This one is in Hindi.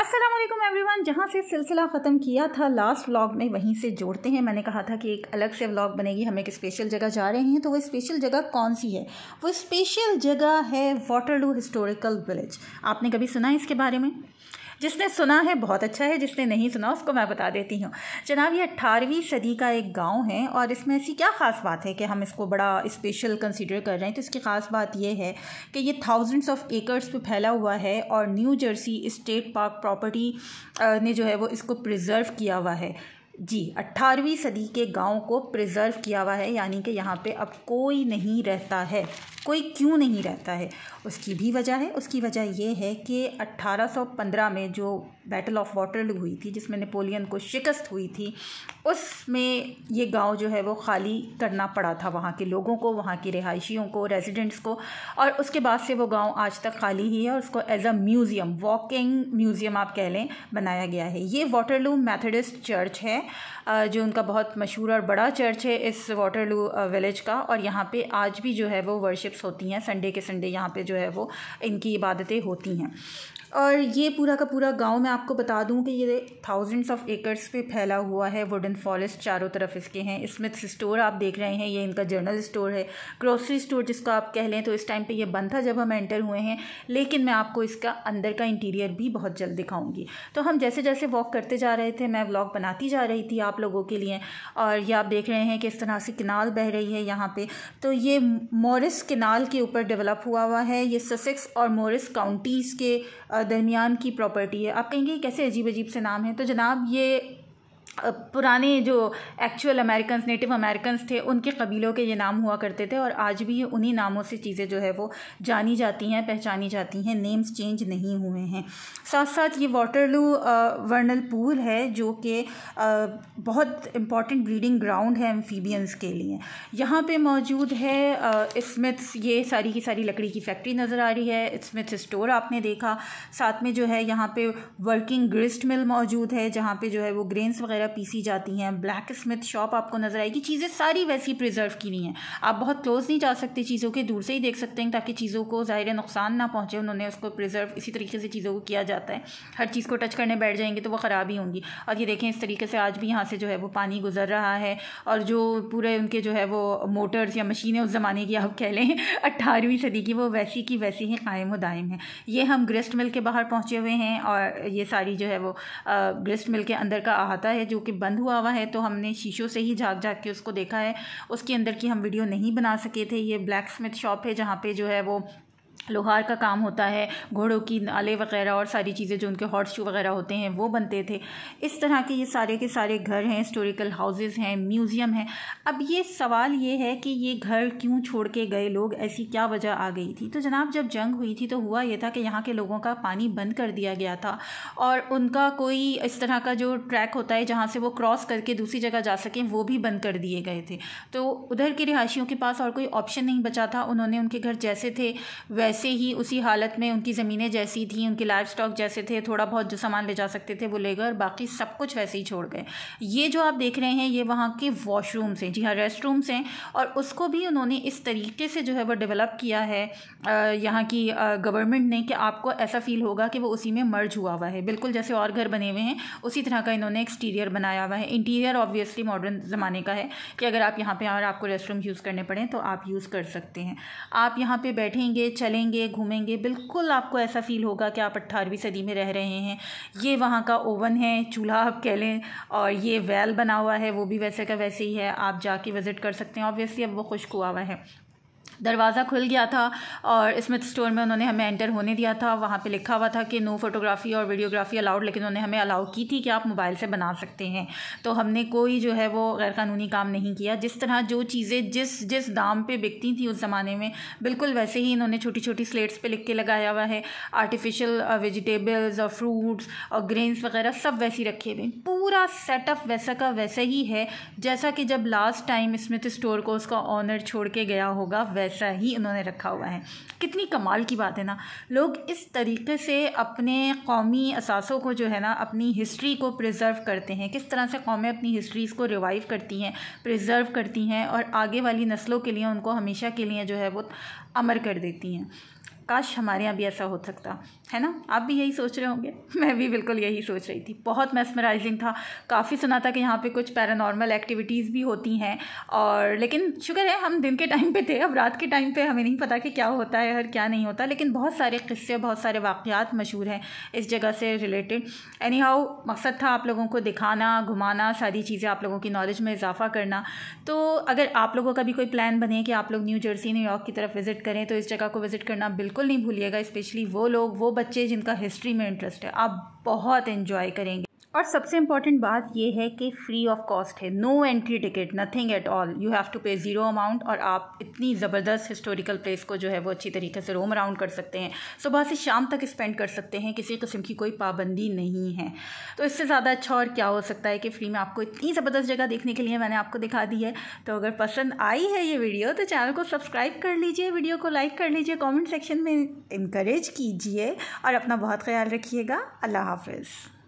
असलम एवरीवन जहाँ से सिलसिला ख़त्म किया था लास्ट व्लॉग में वहीं से जोड़ते हैं मैंने कहा था कि एक अलग से व्लॉग बनेगी हम एक स्पेशल जगह जा रहे हैं तो वो स्पेशल जगह कौन सी है वो स्पेशल जगह है वाटरलू हिस्टोरिकल विलेज आपने कभी सुना है इसके बारे में जिसने सुना है बहुत अच्छा है जिसने नहीं सुना उसको मैं बता देती हूँ जनाब ये अट्ठारहवीं सदी का एक गाँव है और इसमें ऐसी क्या ख़ास बात है कि हम इसको बड़ा स्पेशल कंसिडर कर रहे हैं तो इसकी ख़ास बात यह है कि ये थाउजेंड्स ऑफ एकर्स पे फैला हुआ है और New Jersey state park property ने जो है वो इसको प्रिजर्व किया हुआ है जी अट्ठारहवीं सदी के गांव को प्रिजर्व किया हुआ है यानी कि यहाँ पे अब कोई नहीं रहता है कोई क्यों नहीं रहता है उसकी भी वजह है उसकी वजह यह है कि 1815 में जो बैटल ऑफ वाटरलू हुई थी जिसमें नेपोलियन को शिकस्त हुई थी उसमें ये गांव जो है वो खाली करना पड़ा था वहाँ के लोगों को वहाँ की रिहायशियों को रेजिडेंट्स को और उसके बाद से वो गांव आज तक खाली ही है और उसको as a museum walking museum आप कह लें बनाया गया है ये वाटरलू मैथडिस्ट चर्च है जो उनका बहुत मशहूर और बड़ा चर्च है इस वाटरलू विलेज का और यहाँ पे आज भी जो है वो वर्शिप्स होती हैं संडे के संडे यहाँ पे जो है वो इनकी इबादतें होती हैं और ये पूरा का पूरा गांव मैं आपको बता दूं कि ये थाउजेंड्स ऑफ एकर्स पे फैला हुआ है वुडन फॉरेस्ट चारों तरफ इसके हैं स्मिथ स्टोर आप देख रहे हैं ये इनका जर्नल स्टोर है ग्रोसरी स्टोर जिसको आप कह लें तो इस टाइम पे ये बंद था जब हम एंटर हुए हैं लेकिन मैं आपको इसका अंदर का इंटीरियर भी बहुत जल्द दिखाऊंगी तो हम जैसे जैसे वॉक करते जा रहे थे मैं ब्लॉग बनाती जा रही रही थी आप लोगों के लिए और ये आप देख रहे हैं कि इस तरह से किनाल बह रही है यहाँ पे तो ये मोरिस किनाल के ऊपर डेवलप हुआ हुआ है ये ससेक्स और मोरिस काउंटीज़ के दरमियान की प्रॉपर्टी है आप कहेंगे कैसे अजीब अजीब से नाम है तो जनाब ये पुराने जो एक्चुअल अमेरिकन नेटिव अमेरिकन थे उनके कबीलों के ये नाम हुआ करते थे और आज भी उन्हीं नामों से चीज़ें जो है वो जानी जाती हैं पहचानी जाती हैं नेम्स चेंज नहीं हुए हैं साथ साथ ये वाटरलू वर्नल पूल है जो कि बहुत इम्पॉर्टेंट ब्रीडिंग ग्राउंड है एम्फीबियंस के लिए यहाँ पे मौजूद है स्मिथ्स ये सारी की सारी लकड़ी की फैक्ट्री नज़र आ रही है स्मिथ्स स्टोर आपने देखा साथ में जो है यहाँ पे वर्किंग ग्रिस्ट मिल मौजूद है जहाँ पे जो है वो ग्रेन्स वगैरह पीसी जाती हैं ब्लैक स्मिथ शॉप आपको नज़र आएगी चीज़ें सारी वैसी प्रिजर्व की हुई हैं आप बहुत क्लोज नहीं जा सकते चीज़ों के दूर से ही देख सकते हैं ताकि चीज़ों को ज़ाहिर नुकसान ना पहुँचे उन्होंने उसको प्रिजर्व इसी तरीके से चीज़ों को किया जाता है हर चीज़ को टच करने बैठ जाएंगे तो वो ख़राब ही होंगी और ये देखें इस तरीके से आज भी यहाँ से जो है वो पानी गुजर रहा है और जो पूरे उनके जो है वो मोटर्स या मशीनें उस ज़माने की आप कह लें अट्ठारहवीं सदी की वो वैसी की वैसी ही कायम व दायम है ये हम ग्रेस्ट मिल के बाहर पहुँचे हुए हैं और ये सारी जो है वो ग्रेस्ट मिल के अंदर का अहाता है जो कि बंद हुआ हुआ है तो हमने शीशों से ही झाँक झाँक के उसको देखा है उसके अंदर की हम वीडियो नहीं बना सके थे ये ब्लैक स्मिथ शॉप है जहाँ पे जो है वो लोहार का काम होता है घोड़ों की नाले वगैरह और सारी चीज़ें जो उनके हॉर्स शू वगैरह होते हैं वो बनते थे इस तरह के ये सारे के सारे घर हैं हिस्टोरिकल हाउसेज हैं म्यूज़ियम हैं अब ये सवाल ये है कि ये घर क्यों छोड़ के गए लोग ऐसी क्या वजह आ गई थी तो जनाब जब जंग हुई थी तो हुआ ये था कि यहाँ के लोगों का पानी बंद कर दिया गया था और उनका कोई इस तरह का जो ट्रैक होता है जहाँ से वो क्रॉस करके दूसरी जगह जा सकें वो भी बंद कर दिए गए थे तो उधर के रिहाशियों के पास और कोई ऑप्शन नहीं बचा था उन्होंने उनके घर जैसे थे वैसे वैसे ही उसी हालत में उनकी ज़मीनें जैसी थी उनके लाइफ स्टॉक जैसे थे थोड़ा बहुत जो सामान ले जा सकते थे वो ले गए और बाकी सब कुछ वैसे ही छोड़ गए ये जो आप देख रहे हैं ये वहाँ के वॉशरूम्स हैं जी हाँ रेस्ट रूम्स हैं और उसको भी उन्होंने इस तरीके से जो है वो डेवलप किया है यहाँ की गवर्नमेंट ने कि आपको ऐसा फील होगा कि वो उसी में मर्ज हुआ हुआ है बिल्कुल जैसे और घर बने हुए हैं उसी तरह का इन्होंने एक्सटीरियर बनाया हुआ है इंटीरियर ऑब्वियसली मॉडर्न ज़माने का है कि अगर आप यहाँ पर और आपको रेस्ट रूम यूज़ करने पड़े तो आप यूज़ कर सकते हैं आप यहाँ पर बैठेंगे चलेंगे घूमेंगे घूमेंगे बिल्कुल आपको ऐसा फील होगा कि आप अट्ठारहवीं सदी में रह रहे हैं ये वहाँ का ओवन है चूल्हा आप कह लें और ये वेल बना हुआ है वो भी वैसे का वैसे ही है आप जाके विज़िट कर सकते हैं ऑब्वियसली अब वो खुश्क हुआ हुआ है दरवाज़ा खुल गया था और स्मिथ स्टोर में उन्होंने हमें एंटर होने दिया था वहाँ पे लिखा हुआ था कि नो फोटोग्राफी और वीडियोग्राफी अलाउड लेकिन उन्होंने हमें अलाउ की थी कि आप मोबाइल से बना सकते हैं तो हमने कोई जो है वो गैरकानूनी काम नहीं किया जिस तरह जो चीज़ें जिस जिस दाम पर बिकती थी उस ज़माने में बिल्कुल वैसे ही इन्होंने छोटी छोटी स्लेट्स पर लिख के लगाया हुआ है आर्टिफिशल वेजिटेबल्स और फ्रूट्स और ग्रेन्स वगैरह सब वैसी रखे हुए पूरा सेटअप वैसा का वैसा ही है जैसा कि जब लास्ट टाइम स्मिथ स्टोर को उसका ऑनर छोड़ के गया होगा वैसा ही उन्होंने रखा हुआ है कितनी कमाल की बात है ना लोग इस तरीके से अपने कौमी असासों को जो है ना अपनी हिस्ट्री को प्रिजर्व करते हैं किस तरह से कौमें अपनी हिस्ट्रीज़ को रिवाइव करती हैं प्रिजर्व करती हैं और आगे वाली नस्लों के लिए उनको हमेशा के लिए जो है वो अमर कर देती हैं काश हमारे यहाँ भी ऐसा हो सकता है ना आप भी यही सोच रहे होंगे मैं भी बिल्कुल यही सोच रही थी बहुत मेस्मराइजिंग था काफ़ी सुना था कि यहाँ पे कुछ पैरानॉर्मल एक्टिविटीज़ भी होती हैं और लेकिन शुक्र है हम दिन के टाइम पे थे अब रात के टाइम पे हमें नहीं पता कि क्या होता है और क्या नहीं होता लेकिन बहुत सारे किस्से बहुत सारे वाक़ात मशहूर हैं इस जगह से रिलेटेड एनी हाउ मकसद था आप लोगों को दिखाना घुमाना सारी चीज़ें आप लोगों की नॉलेज में इजाफा करना तो अगर आप लोगों का भी कोई प्लान बने कि आप लोग न्यू जर्सी न्यूयॉर्क की तरफ विज़िट करें तो इस जगह को विज़िट करना बिल्कुल बिल्कुल नहीं भूलिएगा स्पेशली वो लोग वो बच्चे जिनका हिस्ट्री में इंटरेस्ट है आप बहुत इन्जॉय करेंगे और सबसे इम्पॉर्टेंट बात यह है कि फ्री ऑफ कॉस्ट है no entry ticket nothing at all you have to pay zero amount और आप इतनी ज़बरदस्त हिस्टोरिकल प्लेस को जो है वो अच्छी तरीके से रोम अराउंड कर सकते हैं सुबह से शाम तक स्पेंड कर सकते हैं किसी किस्म की कोई पाबंदी नहीं है तो इससे ज़्यादा अच्छा और क्या हो सकता है कि फ्री में आपको इतनी ज़बरदस्त जगह देखने के लिए मैंने आपको दिखा दी है तो अगर पसंद आई है ये वीडियो तो चैनल को सब्सक्राइब कर लीजिए वीडियो को लाइक कर लीजिए कॉमेंट सेक्शन में इनक्रेज कीजिए और अपना बहुत ख्याल रखिएगा अल्लाह हाफिज़